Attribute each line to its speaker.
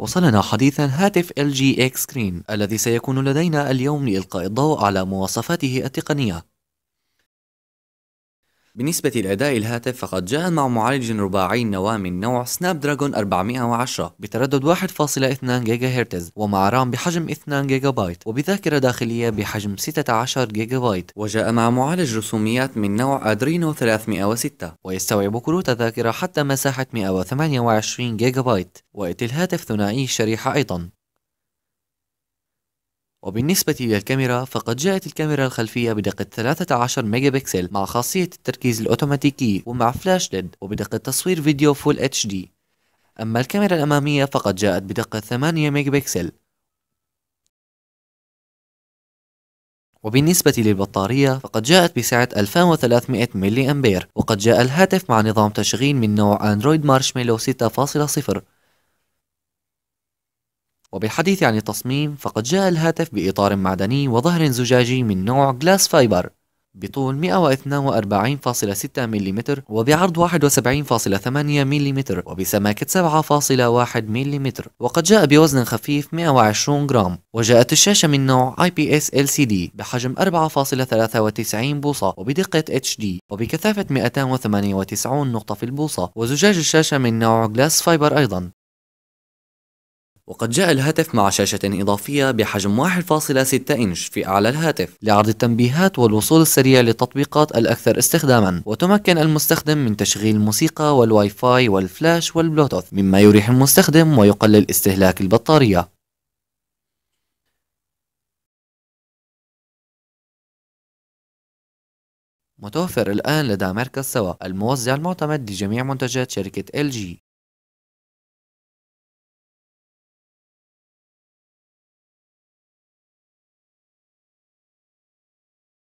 Speaker 1: وصلنا حديثا هاتف LG X Screen الذي سيكون لدينا اليوم لإلقاء الضوء على مواصفاته التقنية بالنسبة لأداء الهاتف فقد جاء مع معالج رباعي نواة من نوع سناب دراجون 410 بتردد 1.2 جيجا هرتز ومع رام بحجم 2 جيجا بايت وبذاكرة داخلية بحجم 16 جيجا بايت وجاء مع معالج رسوميات من نوع أدرينو 306 ويستوعب كروت ذاكرة حتى مساحة 128 جيجا بايت وإتي الهاتف ثنائي الشريحة أيضا وبالنسبة للكاميرا فقد جاءت الكاميرا الخلفية بدقة 13 ميجا بكسل مع خاصية التركيز الأوتوماتيكي ومع فلاش ليد وبدقة تصوير فيديو فول اتش دي أما الكاميرا الأمامية فقد جاءت بدقة 8 ميجا بكسل وبالنسبة للبطارية فقد جاءت بسعة 2300 ملي أمبير وقد جاء الهاتف مع نظام تشغيل من نوع أندرويد مارشميلو 6.0 وبالحديث عن التصميم فقد جاء الهاتف بإطار معدني وظهر زجاجي من نوع جلاس فايبر بطول 142.6 ملم وبعرض 71.8 ملم وبسماكة 7.1 ملم وقد جاء بوزن خفيف 120 جرام وجاءت الشاشة من نوع IPS LCD بحجم 4.93 بوصة وبدقة HD وبكثافة 298 نقطة في البوصة وزجاج الشاشة من نوع جلاس فايبر أيضا وقد جاء الهاتف مع شاشة إضافية بحجم 1.6 إنش في أعلى الهاتف لعرض التنبيهات والوصول السريع للتطبيقات الأكثر استخداما وتمكن المستخدم من تشغيل الموسيقى والواي
Speaker 2: فاي والفلاش والبلوتوث مما يريح المستخدم ويقلل استهلاك البطارية متوفر الآن لدى مركز سوا الموزع المعتمد لجميع منتجات شركة LG